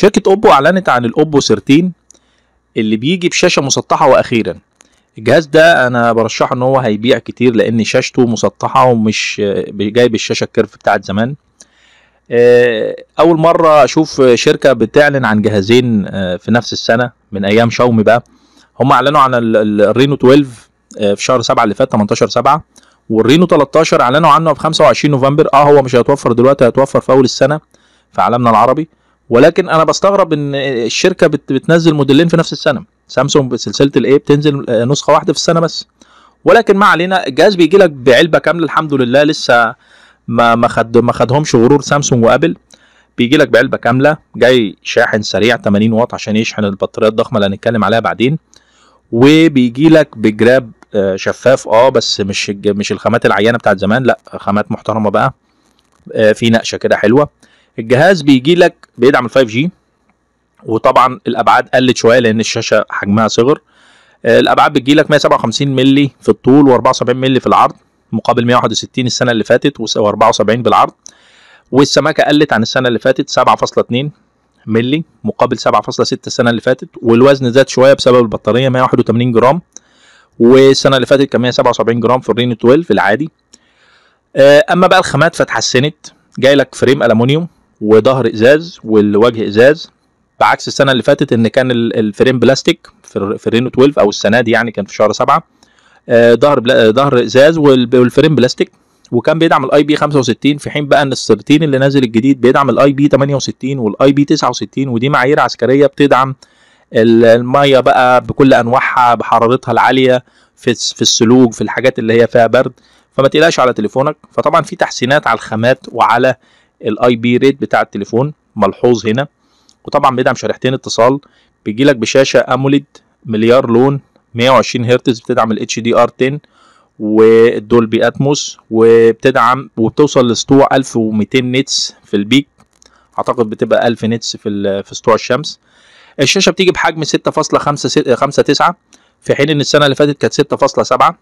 شركة اوبو اعلنت عن الاوبو 13 اللي بيجي بشاشة مسطحة واخيرا الجهاز ده انا برشحه ان هو هيبيع كتير لان شاشته مسطحة ومش جايب الشاشة الكيرف بتاعت زمان آه، اول مرة اشوف شركة بتعلن عن جهازين آه، في نفس السنة من ايام شاومي بقى هم اعلنوا عن الرينو 12 آه، في شهر 7 اللي فات 18 7 والرينو 13 اعلنوا عنه في 25 نوفمبر اه هو مش هيتوفر دلوقتي هيتوفر في اول السنه في عالمنا العربي ولكن انا بستغرب ان الشركه بت بتنزل موديلين في نفس السنه سامسونج بسلسله الاي بتنزل آه، نسخه واحده في السنه بس ولكن ما علينا الجهاز بيجي لك بعلبه كامله الحمد لله لسه ما ما خد ما خدهمش غرور سامسونج وابل بيجي لك بعلبه كامله جاي شاحن سريع 80 واط عشان يشحن البطاريات الضخمه اللي هنتكلم عليها بعدين وبيجي لك بجراب آه، شفاف اه بس مش مش الخامات العيانه بتاعت زمان لا خامات محترمه بقى آه، في نقشه كده حلوه الجهاز بيجي لك بيدعم ال 5G وطبعا الابعاد قلت شويه لان الشاشه حجمها صغر آه، الابعاد بتجي لك 157 مللي في الطول و74 مللي في العرض مقابل 161 السنه اللي فاتت و74 بالعرض والسماكه قلت عن السنه اللي فاتت 7.2 مللي مقابل 7.6 السنه اللي فاتت والوزن زاد شويه بسبب البطاريه 181 جرام والسنه اللي فاتت كان 177 جرام في الرينو 12 العادي آه، اما بقى الخامات فتحسنت جاي لك فريم الومنيوم وظهر ازاز والوجه ازاز بعكس السنه اللي فاتت ان كان الفريم بلاستيك في الرينو 12 او السنه دي يعني كان في شهر 7 آه، ظهر آه، ظهر ازاز والفريم بلاستيك وكان بيدعم الاي بي 65 في حين بقى ان السرتين اللي نازل الجديد بيدعم الاي بي 68 والاي بي 69 ودي معايير عسكريه بتدعم الميه بقى بكل انواعها بحرارتها العاليه في في السلوك في الحاجات اللي هي فيها برد فما تقلقش على تليفونك فطبعا في تحسينات على الخامات وعلى الاي بي ريت بتاع التليفون ملحوظ هنا وطبعا بيدعم شريحتين اتصال بيجيلك بشاشه اموليد مليار لون 120 هرتز بتدعم ال دي ار 10 والدولبي اتموس وبتدعم وبتوصل لسطوع 1200 نتس في البيك اعتقد بتبقى 1000 نتس في في سطوع الشمس الشاشه بتيجي بحجم 6.59 في حين ان السنه اللي فاتت كانت 6.7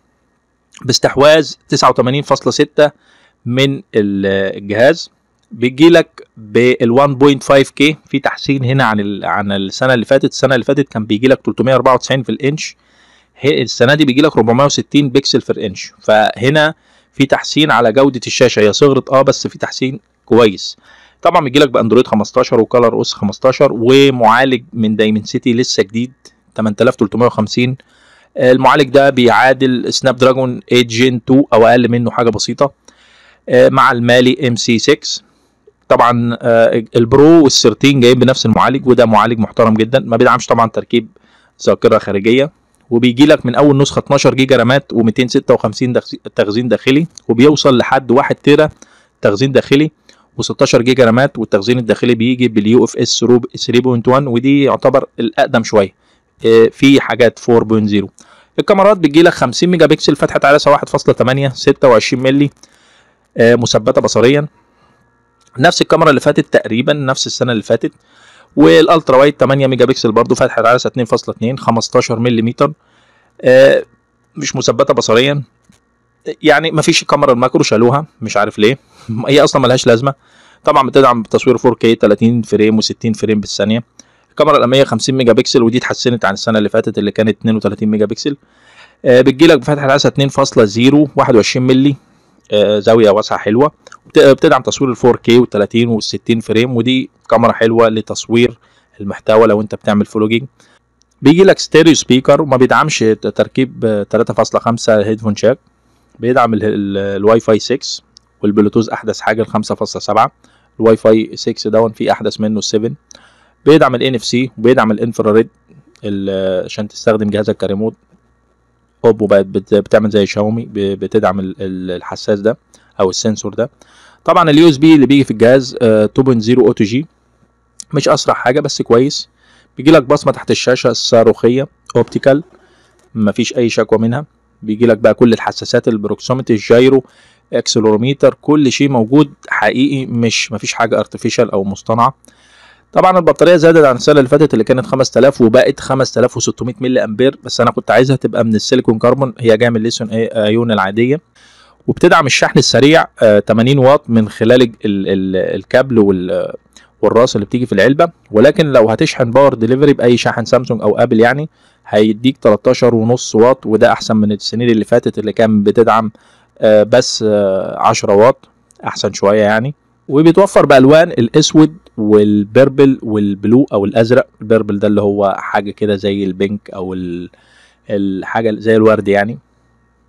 باستحواذ 89.6 من الجهاز بيجي لك بال 1.5 كي في تحسين هنا عن ال... عن السنه اللي فاتت السنه اللي فاتت كان بيجي لك 394 في الانش السنه دي بيجي لك 460 بكسل في الانش فهنا في تحسين على جوده الشاشه هي صغرت اه بس في تحسين كويس طبعا بيجي لك باندرويد 15 وكلر اس 15 ومعالج من دايمنسيتي لسه جديد 8350 المعالج ده بيعادل سناب دراجون 8 جين 2 او اقل منه حاجه بسيطه آه، مع المالي ام سي 6 طبعا آه، البرو وال13 جايين بنفس المعالج وده معالج محترم جدا ما بيدعمش طبعا تركيب ذاكره خارجيه وبيجي لك من اول نسخه 12 جيجا رامات و256 تخزين داخلي وبيوصل لحد 1 تيرا تخزين داخلي و16 جيجا رامات والتخزين الداخلي بيجي باليو اف اس 3.1 ودي يعتبر الاقدم شويه آه، في حاجات 4.0 الكاميرات بتجي لك 50 ميجا بكسل فتحه عدسه 1.8 26 مللي مثبته بصريا نفس الكاميرا اللي فاتت تقريبا نفس السنه اللي فاتت والالترا وايد 8 ميجا بكسل برضه فتحه العدسه 2.2 15 ملم مش مثبته بصريا يعني مفيش الكاميرا الماكرو شالوها مش عارف ليه هي اصلا ملهاش لازمه طبعا بتدعم تصوير 4K 30 فريم و60 فريم بالثانيه الكاميرا الاماميه 50 ميجا بكسل ودي اتحسنت عن السنه اللي فاتت اللي كانت 32 ميجا بكسل آه، بتجيلك بفتحه العدسه 2.0 21 مللي آه، زاويه واسعه حلوه بتدعم تصوير ال 4K وال 30 وال 60 فريم ودي كاميرا حلوه لتصوير المحتوى لو انت بتعمل فلوجينج بيجي لك ستيريو سبيكر وما بيدعمش تركيب 3.5 هيدفون شاك بيدعم الواي فاي 6 والبلوتوث احدث حاجه ال 5.7 الواي فاي 6 دون في احدث منه 7 بيدعم ال NFC وبيدعم الانفراريد عشان تستخدم جهازك كريموت اوبو بقت بتعمل زي شاومي بتدعم الحساس ده او السنسور ده طبعا اليو اس بي اللي بيجي في الجهاز 2.0 او جي مش اسرع حاجه بس كويس بيجي لك بصمه تحت الشاشه الصاروخيه اوبتيكال مفيش اي شكوى منها بيجي لك بقى كل الحساسات البروكسوميتي الجايرو اكسلروميتر كل شيء موجود حقيقي مش مفيش حاجه ارتفيشال او مصطنعه طبعا البطاريه زادت عن السنه اللي فاتت اللي كانت 5000 وبقت 5600 ملي امبير بس انا كنت عايزها تبقى من السيليكون كربون هي جايه من الليثيوم ايون إيه، آه، العاديه وبتدعم الشحن السريع 80 آه، واط من خلال الكابل والراس اللي بتيجي في العلبه ولكن لو هتشحن باور ديليفري باي شاحن سامسونج او ابل يعني هيديك 13 ونص واط وده احسن من السنين اللي فاتت اللي كان بتدعم آه، بس 10 واط احسن شويه يعني وبيتوفر بالوان الاسود والبيربل والبلو او الازرق البيربل ده اللي هو حاجه كده زي البينك او الحاجه زي الورد يعني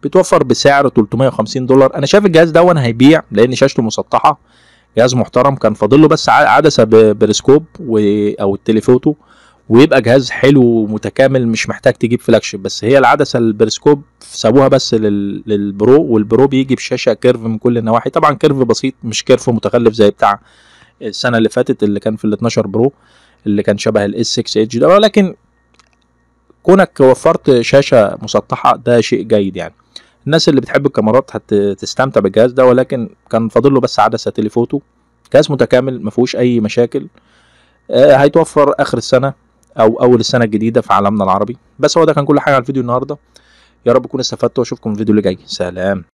بيتوفر بسعر 350 دولار انا شايف الجهاز وانا هيبيع لان شاشته مسطحه جهاز محترم كان فاضل له بس عدسه بريسكوب او التليفوتو ويبقى جهاز حلو ومتكامل مش محتاج تجيب فلاج بس هي العدسه البريسكوب سابوها بس لل... للبرو والبرو بيجي بشاشه كيرف من كل النواحي طبعا كيرف بسيط مش كيرف متخلف زي بتاع السنه اللي فاتت اللي كان في ال 12 برو اللي كان شبه الاس 6 ايدج ده ولكن كونك وفرت شاشه مسطحه ده شيء جيد يعني الناس اللي بتحب الكاميرات هتستمتع بالجهاز ده ولكن كان فاضل له بس عدسه تليفوتو جهاز متكامل ما فيهوش اي مشاكل آه، هيتوفر اخر السنه او اول السنه الجديده في عالمنا العربي بس هو ده كان كل حاجه على الفيديو النهارده يا رب تكونوا استفدتوا واشوفكم في الفيديو اللي جاي سلام